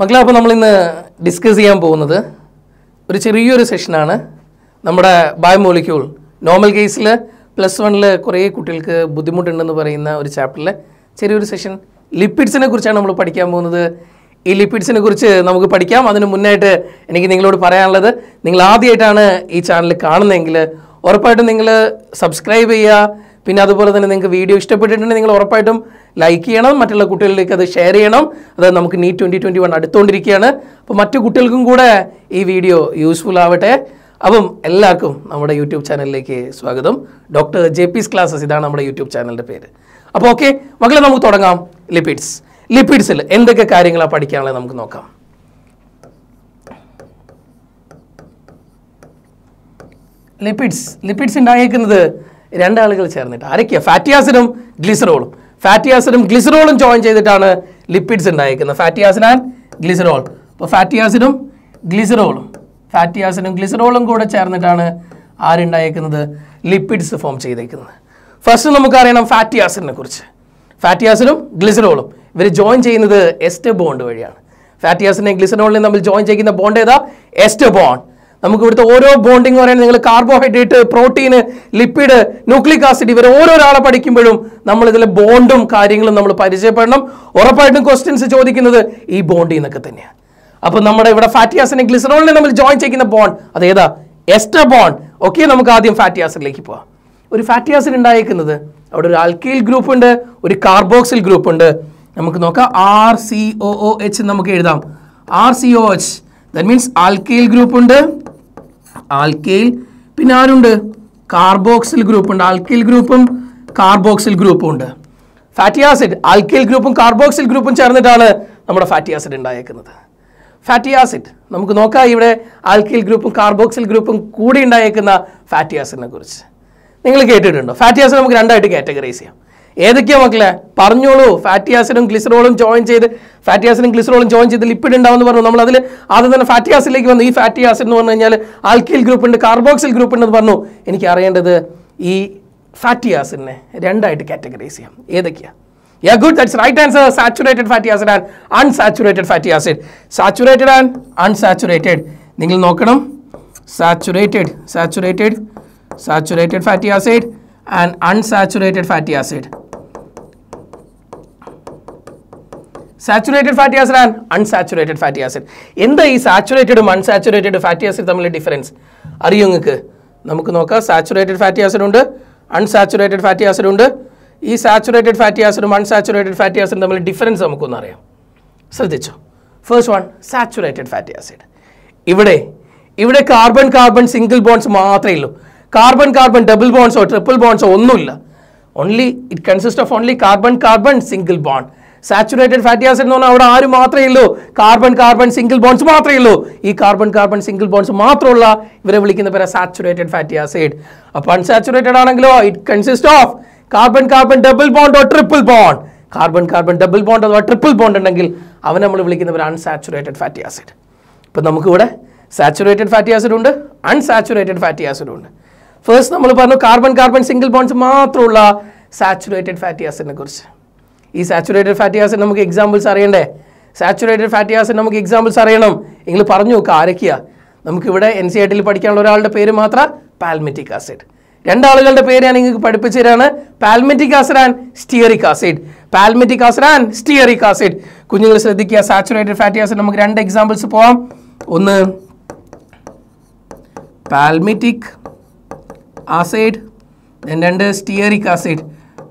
മക്കളെ അപ്പോൾ ഇന്ന് ഡിസ്കസ് ചെയ്യാൻ പോകുന്നത് ഒരു ചെറിയൊരു സെഷനാണ് നമ്മുടെ ബയോമോളിക്യൂൾ നോർമൽ കേസിൽ പ്ലസ് വണ്ണിൽ കുറേ കുട്ടികൾക്ക് ബുദ്ധിമുട്ടുണ്ടെന്ന് പറയുന്ന ഒരു ചാപ്റ്ററിൽ ചെറിയൊരു സെഷൻ ലിപ്പിഡ്സിനെ കുറിച്ചാണ് നമ്മൾ പഠിക്കാൻ പോകുന്നത് ഈ ലിപ്പിഡ്സിനെ കുറിച്ച് നമുക്ക് പഠിക്കാം അതിന് മുന്നായിട്ട് എനിക്ക് നിങ്ങളോട് പറയാനുള്ളത് നിങ്ങൾ ആദ്യമായിട്ടാണ് ഈ ചാനൽ കാണുന്നതെങ്കിൽ ഉറപ്പായിട്ടും നിങ്ങൾ സബ്സ്ക്രൈബ് ചെയ്യുക പിന്നെ അതുപോലെ തന്നെ നിങ്ങൾക്ക് വീഡിയോ ഇഷ്ടപ്പെട്ടിട്ടുണ്ടെങ്കിൽ നിങ്ങൾ ഉറപ്പായിട്ടും ലൈക്ക് ചെയ്യണം മറ്റുള്ള കുട്ടികളിലേക്ക് അത് ഷെയർ ചെയ്യണം അത് നമുക്ക് നീ ട്വൻറ്റി ട്വൻറ്റി വൺ അടുത്തുകൊണ്ടിരിക്കുകയാണ് അപ്പോൾ മറ്റു കുട്ടികൾക്കും കൂടെ ഈ വീഡിയോ യൂസ്ഫുൾ ആവട്ടെ അപ്പം എല്ലാവർക്കും നമ്മുടെ യൂട്യൂബ് ചാനലിലേക്ക് സ്വാഗതം ഡോക്ടർ ജെ പീസ് ക്ലാസ്സസ് ഇതാണ് നമ്മുടെ യൂട്യൂബ് ചാനലിൻ്റെ പേര് അപ്പോൾ ഓക്കെ മക്കളെ നമുക്ക് തുടങ്ങാം ലിപിഡ്സ് ലിപിഡ്സിൽ എന്തൊക്കെ കാര്യങ്ങളാണ് പഠിക്കാനുള്ളത് നമുക്ക് നോക്കാം ലിപിഡ്സ് ലിപിഡ്സ് ഉണ്ടായേക്കുന്നത് രണ്ടാളുകൾ ചേർന്നിട്ട് ആരൊക്കെയാണ് ഫാറ്റി ആസിഡും ഗ്ലിസറോളും ഫാറ്റി ആസിഡും ഗ്ലിസറോളും ജോയിൻ ചെയ്തിട്ടാണ് ലിപ്പിഡ്സ് ഉണ്ടായിരിക്കുന്നത് ഫാറ്റി ആസിഡ് ആൻഡ് ഗ്ലിസറോൾ അപ്പോൾ ഫാറ്റി ആസിഡും ഗ്ലിസറോളും ഫാറ്റി ആസിഡും ഗ്ലിസറോളും കൂടെ ചേർന്നിട്ടാണ് ആരുണ്ടായിരിക്കുന്നത് ലിപ്പിഡ്സ് ഫോം ചെയ്തേക്കുന്നത് ഫസ്റ്റ് നമുക്കറിയണം ഫാറ്റി ആസിഡിനെ കുറിച്ച് ഫാറ്റി ആസിഡും ഗ്ലിസറോളും ഇവർ ജോയിൻ ചെയ്യുന്നത് എസ്റ്റ് ബോണ്ട് വഴിയാണ് ഫാറ്റി ആസിഡിനെ ഗ്ലിസറോളിനെ നമ്മൾ ജോയിൻ ചെയ്യുന്ന ബോണ്ട് ഏതാ എസ്റ്റ് ബോണ്ട് നമുക്ക് ഇവിടുത്തെ ഓരോ ബോണ്ടിങ് പറയുന്നത് നിങ്ങൾ carbohydrate protein lipid nucleic acid ഇവർ ഓരോരാളെ പഠിക്കുമ്പോഴും നമ്മൾ ഇതിലെ ബോണ്ടും കാര്യങ്ങളും നമ്മൾ പരിചയപ്പെടണം ഉറപ്പായിട്ടും ക്വസ്റ്റ്യൻസ് ചോദിക്കുന്നത് ഈ ബോണ്ടിൽ നിന്നൊക്കെ തന്നെയാണ് അപ്പോൾ നമ്മുടെ ഇവിടെ ഫാറ്റി ആസിഡിനെ ഗ്ലിസറോളിനെ നമ്മൾ ജോയിൻ ചെയ്യുന്ന ബോണ്ട് അതേതാ എസ്റ്റർ ബോണ്ട് ഓക്കെ നമുക്ക് ആദ്യം ഫാറ്റി ആസിഡിലേക്ക് പോവാം ഒരു ഫാറ്റി ആസിഡ് ഉണ്ടായിരിക്കുന്നത് അവിടെ ഒരു ആൽക്കീൽ ഗ്രൂപ്പ് ഉണ്ട് ഒരു കാർബോക്സിൽ ഗ്രൂപ്പ് ഉണ്ട് നമുക്ക് നോക്കാം R C O O H നമുക്ക് എഴുതാം R C O H that means alkyl group ഉണ്ട് ആൽക്കയിൽ പിന്നെ ആരുണ്ട് കാർബോക്സിൽ ഗ്രൂപ്പ് ഉണ്ട് ആൽക്കയിൽ ഗ്രൂപ്പും കാർബോക്സിൽ ഗ്രൂപ്പും ഉണ്ട് ഫാറ്റി ആസിഡ് ആൽക്കയിൽ ഗ്രൂപ്പും കാർബോക്സിൽ ഗ്രൂപ്പും ചേർന്നിട്ടാണ് നമ്മുടെ ഫാറ്റി ആസിഡ് ഉണ്ടായേക്കുന്നത് ഫാറ്റി ആസിഡ് നമുക്ക് നോക്കാം ഇവിടെ ആൽക്കയിൽ ഗ്രൂപ്പും കാർബോക്സിൽ ഗ്രൂപ്പും കൂടി ഉണ്ടായേക്കുന്ന ഫാറ്റി ആസിഡിനെ കുറിച്ച് നിങ്ങൾ കേട്ടിട്ടുണ്ടോ ഫാറ്റി ആസിഡ് നമുക്ക് രണ്ടായിട്ട് കാറ്റഗറൈസ് ചെയ്യാം ഏതൊക്കെയാ മക്കളെ പറഞ്ഞോളൂ ഫാറ്റി ആസിഡും ഗ്ലിസറോളും ജോയിൻ ചെയ്ത് ഫാറ്റി ആസിഡും ഗ്ലിസറോളും ജോയിൻ ചെയ്ത് ലിപ്പിഡ് ഉണ്ടാവുമെന്ന് പറഞ്ഞു നമ്മൾ അതിൽ ആദ്യം തന്നെ ഫാറ്റി ആസിഡിലേക്ക് വന്നു ഈ ഫാറ്റി ആസിഡ് എന്ന് പറഞ്ഞു കഴിഞ്ഞാൽ ആൽക്കിൽ ഗ്രൂപ്പ് ഉണ്ട് കാർബോക്സിൽ ഗ്രൂപ്പ് ഉണ്ടെന്ന് പറഞ്ഞു എനിക്ക് അറിയേണ്ടത് ഈ ഫാറ്റി ആസിഡിനെ രണ്ടായിട്ട് കാറ്റഗറൈസ് ചെയ്യാം ഏതൊക്കെയാണ് yeah good that's right answer saturated fatty acid and unsaturated fatty acid saturated and unsaturated നിങ്ങൾ നോക്കണം saturated saturated saturated fatty acid and unsaturated fatty acid saturated fatty acid and unsaturated fatty acid എന്താ ഈ സാച്ചുറേറ്റഡും unsaturated fatty acid തമ്മിൽ difference അറിയോ നിങ്ങൾക്ക് നമുക്ക് നോക്കാം സാച്ചുറേറ്റഡ് ഫാറ്റി ആസിഡ് ഉണ്ട് അൺസാച്ചുറേറ്റഡ് ഫാറ്റി ആസിഡ് ഉണ്ട് ഈ സാച്ചുറേറ്റഡ് ഫാറ്റി ആസിഡും അൺസാച്ചുറേറ്റഡ് ഫാറ്റി ആസിഡും തമ്മിൽ ഡിഫറൻസ് നമുക്കൊന്ന് അറിയാം ശ്രദ്ധിച്ചോ first one saturated fatty acid ഇവിടെ ഇവിടെ കാർബൺ കാർബൺ സിംഗിൾ ബോൺസ് മാത്രമേ ഉള്ളൂ കാർബൺ കാർബൺ ഡബിൾ ബോൺസോ ട്രിപ്പിൾ ബോൺസോ ഒന്നുമില്ല only it consist of only carbon carbon single bond saturated fatty acid എന്ന് പറഞ്ഞാൽ അവിടെ ആരും മാത്രമേ ഉള്ളൂ കാർബൺ കാർബൺ സിംഗിൾ ബോൺസ് മാത്രമേ ഉള്ളൂ ഈ കാർബൺ കാർബൺ സിംഗിൾ ബോൺസ് മാത്രമുള്ള ഇവരെ വിളിക്കുന്ന പേരെ സാച്ചുറേറ്റഡ് ഫാറ്റി ആസിഡ് അപ്പോൾ അൺസാച്ചുറേറ്റഡ് ആണെങ്കിലോ it consist of carbon carbon double ബോണ്ടോ triple bond carbon carbon double bond അഥവാ ട്രിപ്പിൾ ബോണ്ട് ഉണ്ടെങ്കിൽ അവൻ നമ്മൾ വിളിക്കുന്നവർ അൺസാച്ചുറേറ്റഡ് ഫാറ്റി ആസിഡ് ഇപ്പം നമുക്കിവിടെ സാച്ചുറേറ്റഡ് ഫാറ്റി ആസിഡ് ഉണ്ട് അൺസാച്ചുറേറ്റഡ് ഫാറ്റി ആസിഡ് ഉണ്ട് ഫസ്റ്റ് നമ്മൾ പറഞ്ഞു കാർബൺ കാർബൺ സിംഗിൾ ബോൺസ് മാത്രമുള്ള സാച്ചുറേറ്റഡ് ഫാറ്റി ആസിഡിനെ കുറിച്ച് ഈ സാച്ചുറേറ്റഡ് ഫാറ്റി ആസിഡ് നമുക്ക് എക്സാമ്പിൾസ് അറിയണ്ടേ സാച്ചുറേറ്റഡ് ഫാറ്റി ആസിഡ് നമുക്ക് എക്സാമ്പിൾസ് അറിയണം നിങ്ങൾ പറഞ്ഞു നോക്കുക ആരൊക്കെയാണ് നമുക്കിവിടെ എൻ സി ടിയിൽ e പഠിക്കാനുള്ള ഒരാളുടെ പേര് മാത്രം പാൽമെറ്റിക് ആസിഡ് രണ്ടാളുകളുടെ പേര് ഞാൻ നിങ്ങൾക്ക് പഠിപ്പിച്ചു തരാണ് palmitic acid and stearic acid palmitic acid and stearic acid കുഞ്ഞുങ്ങൾ ശ്രദ്ധിക്കുക സാച്ചുറേറ്റഡ് ഫാറ്റി ആസിഡ് നമുക്ക് രണ്ട് എക്സാമ്പിൾസ് പോവാം ഒന്ന് പാൽമെറ്റിക് ആസിഡ് രണ്ട് stearic acid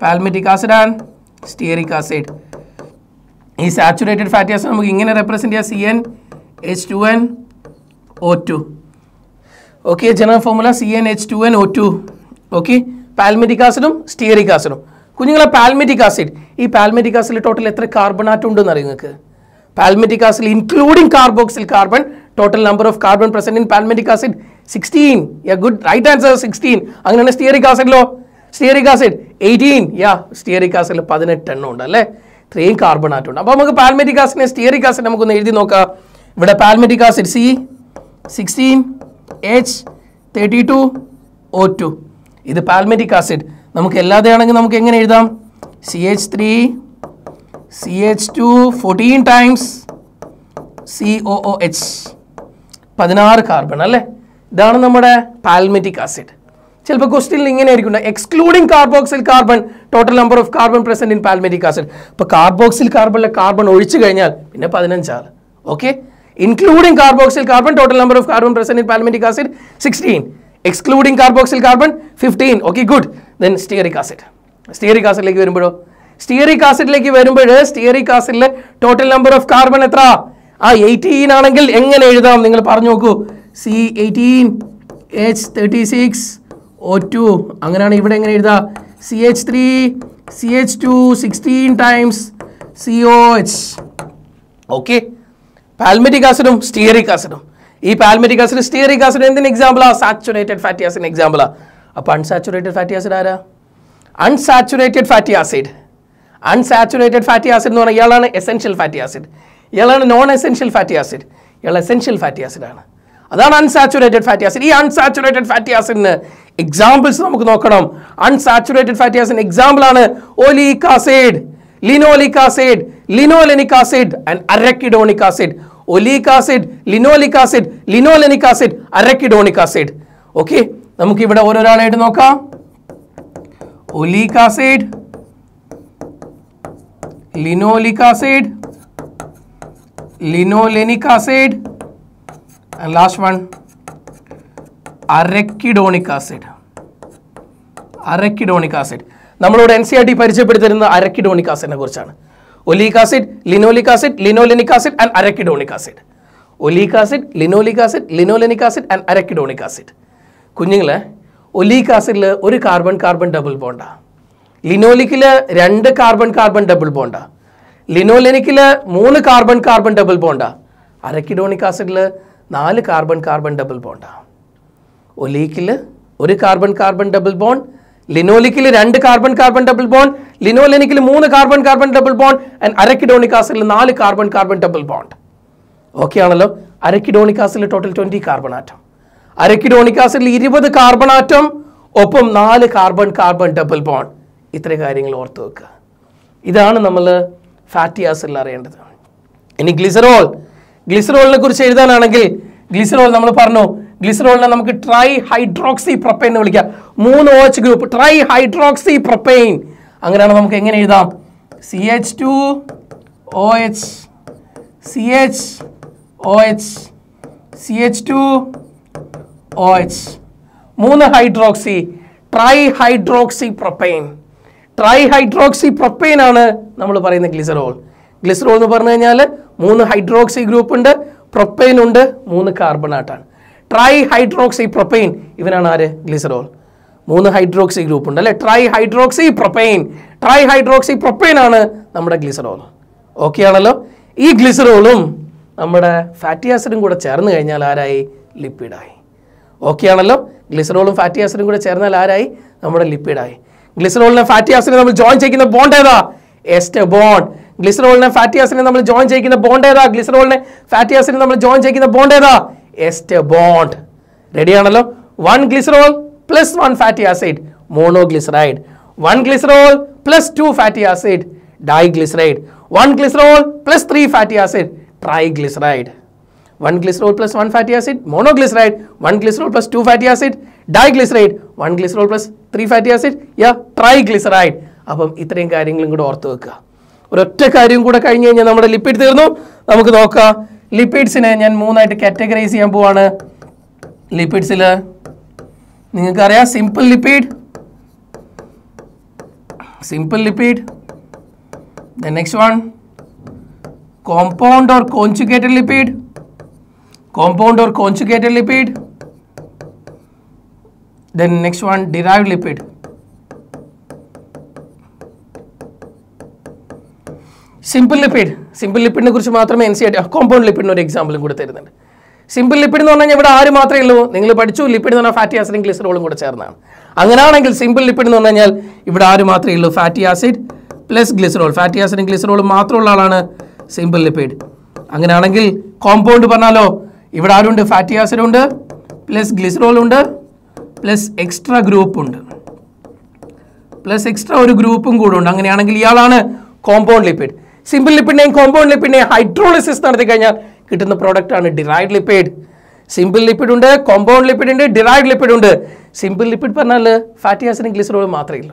palmitic acid and stearic acid ഈ സാച്ചുറേറ്റഡ് ഫാറ്റി ആസിഡ് നമുക്ക് ഇങ്ങനെ റെപ്രസെൻ്റ് ചെയ്യാം C N H two N O two okay general formula C N H two N O two okay palmitic ആസിഡും stearic ആസിഡും കുഞ്ഞുങ്ങളെ palmitic acid ഈ palmitic ആസിഡിൽ total എത്ര കാർബൺ ആറ്റം ഉണ്ടെന്ന് അറിയും നിങ്ങൾക്ക് palmitic acid including carboxyl carbon total number of carbon present in palmitic acid sixteen a good right answer sixteen അങ്ങനെയാണ് സ്റ്റിയറിക് ആസിഡിലോ stearic acid eighteen yeah stearic ആസിഡിൽ പതിനെട്ട് എണ്ണം ഉണ്ട് അല്ലേ ഇത്രയും ആറ്റം ഉണ്ട് അപ്പോൾ നമുക്ക് പാൽമെറ്റിക് ആസിഡിനെ സ്റ്റിയറിക് ആസിഡ് നമുക്കൊന്ന് എഴുതി നോക്കാം ഇവിടെ palmitic acid C sixteen H thirty two O two ഇത് പാൽമെറ്റിക് ആസിഡ് നമുക്ക് ആണെങ്കിൽ നമുക്ക് എങ്ങനെ എഴുതാം C H three C H two fourteen times C O O H പതിനാറ് കാർബൺ അല്ലേ ഇതാണ് നമ്മുടെ പാൽമെറ്റിക് ആസിഡ് ചിലപ്പോൾ ക്വസ്റ്റ്യനിൽ ഇങ്ങനെ ആയിരിക്കും excluding carboxyl carbon total number of carbon present in palmitic acid അപ്പോൾ കാർബോക്സിൽ കാർബണിലെ കാർബൺ ഒഴിച്ചു കഴിഞ്ഞാൽ പിന്നെ പതിനഞ്ചാണ് okay including carboxyl carbon total number of carbon present in palmitic acid sixteen excluding carboxyl carbon fifteen okay good then stearic acid stearic ആസിഡിലേക്ക് വരുമ്പോഴോ stearic ആസിഡിലേക്ക് വരുമ്പോൾ സ്റ്റിയറിക് ആസിഡിലെ ടോട്ടൽ നമ്പർ ഓഫ് കാർബൺ എത്ര ആ എയ്റ്റീൻ ആണെങ്കിൽ എങ്ങനെ എഴുതാം നിങ്ങൾ പറഞ്ഞു നോക്കൂ C eighteen H thirty six O two അങ്ങനെയാണ് ഇവിടെ എങ്ങനെ എഴുതുക C H three C H two sixteen times C O H okay palmitic ആസിഡും സ്റ്റിയറിക് ആസിഡും ഈ പാൽമെറ്റിക് ആസിഡ് സ്റ്റിയറിക് ആസിഡ് എന്തിന് എക്സാമ്പിളാണ് സാച്ചുറേറ്റഡ് ഫാറ്റി ആസിഡിന് എക്സാമ്പിളാണ് അപ്പോൾ അൺസാച്ചുറേറ്റഡ് ഫാറ്റി ആസിഡ് ആരാ unsaturated fatty acid unsaturated fatty acid എന്ന് പറഞ്ഞാൽ ഇയാളാണ് എസെൻഷ്യൽ ഫാറ്റി ആസിഡ് ഇയാളാണ് നോൺ എസെൻഷ്യൽ ഫാറ്റി ആസിഡ് ഇയാൾ എസെൻഷ്യൽ ഫാറ്റി ആസിഡാണ് അതാണ് അൺസാച്ചുറേറ്റഡ് ഫാറ്റി ആസിഡ് ഈ അൺസാച്ചുറേറ്റഡ് ഫാറ്റി ആസിഡിന് എക്സാമ്പിൾസ് നമുക്ക് നോക്കണം അൺസാച്ചുറേറ്റഡ് ഫാറ്റി ആസിഡ് ആണ് oleic acid linoleic acid linolenic acid and arachidonic acid oleic acid linoleic acid linolenic acid arachidonic acid okay ഇവിടെ ഓരോരാളായിട്ട് നോക്കാം oleic acid linoleic acid linolenic acid and last one arachidonic acid arachidonic acid നമ്മളോട് N C R e T പരിചയപ്പെടുത്തിരുന്ന arachidonic ആസിഡിനെ കുറിച്ചാണ് oleic acid linoleic acid linolenic acid and arachidonic acid oleic acid linoleic acid linolenic acid and arachidonic acid കുഞ്ഞുങ്ങളെ oleic ആസിഡിൽ ഒരു carbon carbon double ബോണ്ടാ ലിനോലിക്കിൽ രണ്ട് കാർബൺ കാർബൺ ഡബിൾ ബോണ്ടാ ലിനോലെനിക്കിൽ മൂന്ന് കാർബൺ കാർബൺ ഡബിൾ ബോണ്ടാ അരക്കിഡോണിക് ആസിഡിൽ നാല് കാർബൺ കാർബൺ ഡബിൾ ബോണ്ടാണ് ഒലീക്കിൽ ഒരു കാർബൺ കാർബൺ ഡബിൾ ബോണ്ട് ലിനോലിക്കിൽ രണ്ട് കാർബൺ കാർബൺ ഡബിൾ ബോണ്ട് ലിനോലിനിക്കിൽ മൂന്ന് carbon carbon double bond and arachidonic ആസിഡിൽ നാല് carbon carbon double bond okay ആണല്ലോ അരക്കിഡോണിക് ആസിഡിൽ total twenty carbon atom arachidonic ആസിഡിൽ ഇരുപത് കാർബൺ ആറ്റം ഒപ്പം നാല് കാർബൺ കാർബൺ ഡബിൾ ബോണ്ട് ഇത്ര കാര്യങ്ങൾ ഓർത്ത് വെക്കുക ഇതാണ് നമ്മൾ ഫാറ്റി ആസിഡിൽ അറിയേണ്ടത് ഇനി ഗ്ലിസറോൾ ഗ്ലിസറോളിനെ കുറിച്ച് എഴുതാനാണെങ്കിൽ ഗ്ലിസറോൾ നമ്മൾ പറഞ്ഞു ഗ്ലിസറോളിനെ നമുക്ക് ട്രൈ ഹൈഡ്രോക്സി പ്രൊപ്പൈൻ എന്ന് വിളിക്കാം മൂന്ന് O H group tri hydroxy propane അങ്ങനെയാണ് നമുക്ക് എങ്ങനെ എഴുതാം C H two O H C H O H C H two O H മൂന്ന് hydroxy tri hydroxy propane tri hydroxy propane ആണ് നമ്മൾ പറയുന്ന ഗ്ലിസറോൾ ഗ്ലിസറോൾ എന്ന് പറഞ്ഞു കഴിഞ്ഞാൽ മൂന്ന് ഹൈഡ്രോക്സി ഗ്രൂപ്പ് ഉണ്ട് പ്രൊപ്പൈൻ ഉണ്ട് മൂന്ന് കാർബണാട്ടാണ് ട്രൈ ഹൈഡ്രോക്സി പ്രൊപ്പൈൻ ഇവനാണ് ആര് ഗ്ലിസറോൾ മൂന്ന് ഹൈഡ്രോക്സി ഗ്രൂപ്പ് ഉണ്ട് അല്ലേ tri hydroxy propane tri hydroxy propane ആണ് നമ്മുടെ ഗ്ലിസറോൾ ഓക്കെ ആണല്ലോ ഈ ഗ്ലിസറോളും നമ്മുടെ ഫാറ്റി ആസിഡും കൂടെ ചേർന്ന് കഴിഞ്ഞാൽ ആരായി ലിപ്പിഡായി ഓക്കെ ആണല്ലോ ഗ്ലിസറോളും ഫാറ്റി ആസിഡും കൂടെ ചേർന്നാൽ ആരായി നമ്മുടെ ലിപ്പിഡായി ഗ്ലിസറോളിനെ ഫാറ്റി ആസിഡിനെ നമ്മൾ ജോയിൻ ചെയ്യുന്ന ബോണ്ട് ഏതാ എസ്റ്റ് ബോണ്ട് ഗ്ലിസറോളിനെ ഫാറ്റി ആസിഡിനെ നമ്മൾ ജോയിൻ ചെയ്യിക്കുന്ന ബോണ്ട് ഏതാ ഗ്ലിസറോളിനെ ഫാറ്റി ആസിഡിനെ നമ്മൾ ജോയിൻ ചെയ്യിക്കുന്ന ബോണ്ട് ഏതാ എസ്റ്റെ ബോണ്ട് റെഡിയാണല്ലോ one glycerol plus one fatty acid monoglyceride one glycerol plus two fatty acid glyceride one glycerol plus three fatty acid glyceride one glycerol plus one fatty acid monoglyceride one glycerol plus two fatty acid glyceride one glycerol plus three fatty acid yeah glyceride അപ്പം ഇത്രയും കാര്യങ്ങളും കൂടെ ഓർത്ത് വെക്കുക ഒരൊറ്റ കാര്യം കൂടെ കഴിഞ്ഞ് കഴിഞ്ഞാൽ നമ്മുടെ ലിപ്പിഡ് തീർന്നു നമുക്ക് നോക്കാം ലിപ്പിഡ്സിനെ ഞാൻ മൂന്നായിട്ട് കാറ്റഗറൈസ് ചെയ്യാൻ പോവാണ് ലിപ്പിഡ്സിൽ നിങ്ങൾക്കറിയാം simple lipid simple lipid the next one compound or conjugated lipid compound or conjugated lipid then next one derived lipid simple lipid simple ലിപ്പിഡിനെ കുറിച്ച് മാത്രമേ എൻ സി ആർ കോമ്പൗണ്ട് ലിപ്പിഡിന് ഒരു എക്സാമ്പിളും കൂടെ തരുന്നുണ്ട് സിമ്പിൾ ലിപ്പിഡ് എന്ന് പറഞ്ഞാൽ ഇവിടെ ആര് മാത്രമേ ഉള്ളൂ നിങ്ങൾ പഠിച്ചു ലിപ്പിഡ് എന്ന് പറഞ്ഞാൽ ഫാറ്റി ആസിഡും ഗ്ലിസറോളും കൂടെ ചേർന്നാണ് അങ്ങനെയാണെങ്കിൽ സിമ്പിൾ ലിപ്പിഡ് എന്ന് പറഞ്ഞു കഴിഞ്ഞാൽ ഇവിടെ ആര് മാത്രമേ ഉള്ളൂ fatty acid plus glycerol fatty ആസിഡും ഗ്ലിസറോളും മാത്രമുള്ള ആളാണ് സിമ്പിൾ ലിപ്പിഡ് അങ്ങനെയാണെങ്കിൽ കോമ്പൗണ്ട് പറഞ്ഞാലോ ഇവിടെ ആരുണ്ട് ഫാറ്റി ആസിഡ് ഉണ്ട് പ്ലസ് ഗ്ലിസറോൾ ഉണ്ട് പ്ലസ് എക്സ്ട്രാ ഗ്രൂപ്പ് ഉണ്ട് പ്ലസ് എക്സ്ട്രാ ഒരു ഗ്രൂപ്പും കൂടെ ഉണ്ട് അങ്ങനെയാണെങ്കിൽ ഇയാളാണ് കോമ്പൗണ്ട് ലിപ്പിഡ് സിമ്പിൾ ലിപ്പിഡിനെയും കോമ്പൗണ്ട് ലിപ്പിഡിനെയും ഹൈഡ്രോളിസിസ് നടത്തി കഴിഞ്ഞാൽ കിട്ടുന്ന പ്രോഡക്റ്റാണ് ഡിറൈഡ് ലിപ്പിഡ് സിമ്പിൾ ലിപ്പിഡ് ഉണ്ട് കോമ്പൗണ്ട് ലിപ്പിഡ് ഉണ്ട് ഡിറൈഡ് ലിപ്പിഡ് ഉണ്ട് സിമ്പിൾ ലിപ്പിഡ് പറഞ്ഞാൽ ഫാറ്റി ആസിഡ് ഗ്ലിസറോൾ മാത്രമേ ഇല്ല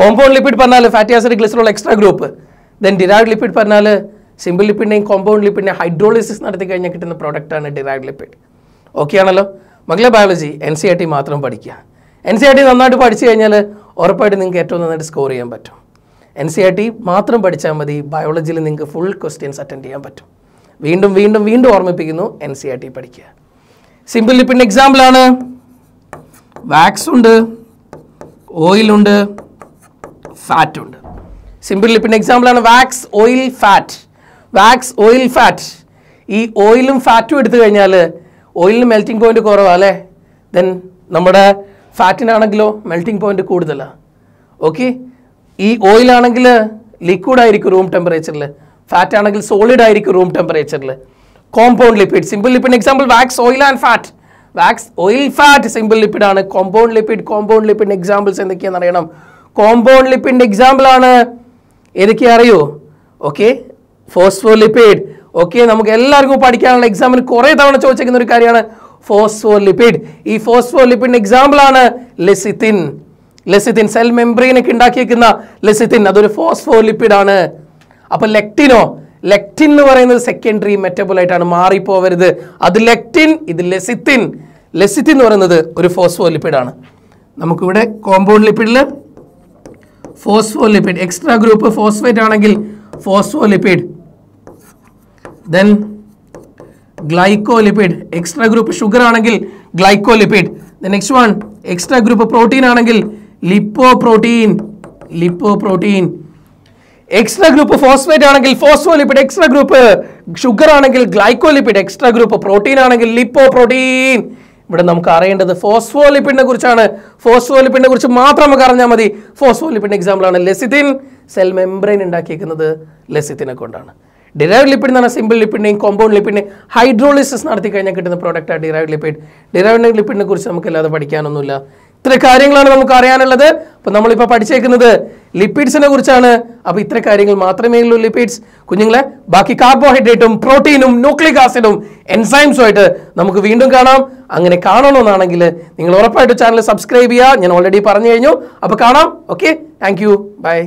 കോമ്പൗണ്ട് ലിപ്പിഡ് പറഞ്ഞാൽ fatty acid glycerol extra group then derived lipid പറഞ്ഞാൽ സിമ്പിൾ ലിപ്പിഡിനെയും കോമ്പൗണ്ട് ലിപ്പിൻ്റെയും ഹൈഡ്രോളിസിസ് നടത്തി കഴിഞ്ഞാൽ കിട്ടുന്ന പ്രോഡക്റ്റാണ് ഡിറൈഡ് ലിപ്പിഡ് ഓക്കെ ആണല്ലോ മംഗള biology N C R T മാത്രം പഠിക്കുക എൻ സി ആർ ടി നന്നായിട്ട് പഠിച്ചു കഴിഞ്ഞാൽ ഉറപ്പായിട്ട് നിങ്ങൾക്ക് ഏറ്റവും നന്നായിട്ട് സ്കോർ ചെയ്യാൻ പറ്റും എൻ സി ആർ ടി മാത്രം പഠിച്ചാൽ മതി ബയോളജിയിൽ നിങ്ങൾക്ക് ഫുൾ ക്വസ്റ്റ്യൻസ് അറ്റൻഡ് ചെയ്യാൻ പറ്റും വീണ്ടും വീണ്ടും വീണ്ടും ഓർമ്മിപ്പിക്കുന്നു എൻ സി ആർ ടി പഠിക്കുക സിമ്പിൾ ലിപ്പിൻ്റെ എക്സാമ്പിളാണ് വാക്സ് ഉണ്ട് ഓയിലുണ്ട് ഫാറ്റ് ഉണ്ട് സിമ്പിൾ ലിപ്പിൻ്റെ എക്സാമ്പിളാണ് wax oil fat wax oil fat ഈ ഓയിലും ഫാറ്റും എടുത്തു കഴിഞ്ഞാൽ ഓയിലിന് മെൽറ്റിംഗ് പോയിന്റ് കുറവാ അല്ലേ ദെൻ നമ്മുടെ ഫാറ്റിനാണെങ്കിലോ മെൽറ്റിംഗ് പോയിന്റ് കൂടുതലാണ് ഓക്കെ ഈ ഓയിലാണെങ്കിൽ ലിക്വിഡ് ആയിരിക്കും റൂം ടെമ്പറേച്ചറിൽ ഫാറ്റ് ആണെങ്കിൽ സോളിഡ് ആയിരിക്കും റൂം ടെമ്പറേച്ചറിൽ compound lipid simple lipid example wax oil and fat wax oil fat simple lipid ആണ് കോമ്പൗണ്ട് ലിപ്പിഡ് കോമ്പൗണ്ട് ലിപ്പിഡിൻ്റെ എക്സാമ്പിൾസ് എന്തൊക്കെയാണെന്ന് അറിയണം കോമ്പൗണ്ട് എക്സാമ്പിൾ ആണ് ഏതൊക്കെയാ അറിയോ ഓക്കെ ഫോസ്ഫോ ലിപ്പിഡ് ഓക്കെ നമുക്ക് എല്ലാവർക്കും പഠിക്കാനുള്ള എക്സാമിന് കുറെ തവണ ചോദിച്ചേക്കുന്ന ഒരു കാര്യമാണ് ഫോസ്ഫോ ലിപ്പിഡ് ഈ ഫോസ്ഫോ എക്സാമ്പിൾ ആണ് ലെസിത്തിൻ ലെസിത്തിൻ സെൽ മെംബ്രെയിനൊക്കെ ഉണ്ടാക്കിയേക്കുന്ന ലെസിത്തിൻ അതൊരു ഫോസ്ഫോ ലിപ്പിഡാണ് അപ്പോൾ ലെക്റ്റിനോ ലെക്റ്റിൻ എന്ന് പറയുന്നത് സെക്കൻഡറി മെറ്റബോളൈറ്റാണ് മാറിപ്പോവരുത് അത് ലെക്റ്റിൻ ഇത് ലെസിത്തിൻ ലെസിത്തിൻ എന്ന് പറയുന്നത് ഒരു ഫോസ്ഫോ ലിപ്പിഡാണ് നമുക്കിവിടെ കോമ്പൗണ്ട് ലിപ്പിഡിൽ phospholipid extra group phosphate ആണെങ്കിൽ phospholipid then glycolipid extra group sugar ആണെങ്കിൽ glycolipid then next one extra group protein ആണെങ്കിൽ lipoprotein lipoprotein extra group phosphate ആണെങ്കിൽ ഫോസ്ഫോലിപ്പിഡ് എക്സ്ട്രാ ഗ്രൂപ്പ് ഷുഗർ ആണെങ്കിൽ glycolipid extra group protein ആണെങ്കിൽ lipoprotein ഇവിടെ നമുക്ക് അറിയേണ്ടത് ഫോസ്ഫോലിപ്പിഡിനെ കുറിച്ചാണ് ഫോസ്ഫോലിപ്പിഡിനെ കുറിച്ച് മാത്രം നമുക്ക് അറിഞ്ഞാൽ മതി എക്സാമ്പിൾ ആണ് ലെസിതിൻ സെൽ മെംബ്രെയിൻ ഉണ്ടാക്കിയിരിക്കുന്നത് ലെസിത്തിനെ കൊണ്ടാണ് ഡിറൈവ് ലിപ്പിഡ് എന്ന് പറഞ്ഞാൽ സിമ്പിൾ ലിപ്പിഡിനെയും കോമ്പൗണ്ട് ലിപ്പിഡിനെ ഹൈഡ്രോളിസിസ് നടത്തി കഴിഞ്ഞാൽ കിട്ടുന്ന പ്രോഡക്റ്റാണ് ഡിറൈവ് ലിപ്പിഡ് ഡിറൈവ് ലിപ്പിഡിനെ കുറിച്ച് നമുക്കല്ലാതെ പഠിക്കാനൊന്നുമില്ല ഇത്ര കാര്യങ്ങളാണ് നമുക്ക് അറിയാനുള്ളത് അപ്പം നമ്മളിപ്പോൾ പഠിച്ചേക്കുന്നത് ലിപ്പിഡ്സിനെ കുറിച്ചാണ് അപ്പോൾ ഇത്ര കാര്യങ്ങൾ മാത്രമേ ഉള്ളൂ ലിപ്പിഡ്സ് കുഞ്ഞുങ്ങളെ ബാക്കി കാർബോഹൈഡ്രേറ്റും പ്രോട്ടീനും ന്യൂക്ലിക് ആസിഡും ആയിട്ട് നമുക്ക് വീണ്ടും കാണാം അങ്ങനെ കാണണമെന്നാണെങ്കിൽ നിങ്ങൾ ഉറപ്പായിട്ട് ചാനൽ സബ്സ്ക്രൈബ് ചെയ്യുക ഞാൻ ഓൾറെഡി പറഞ്ഞു കഴിഞ്ഞു അപ്പോൾ കാണാം ഓക്കെ താങ്ക് യു ബൈ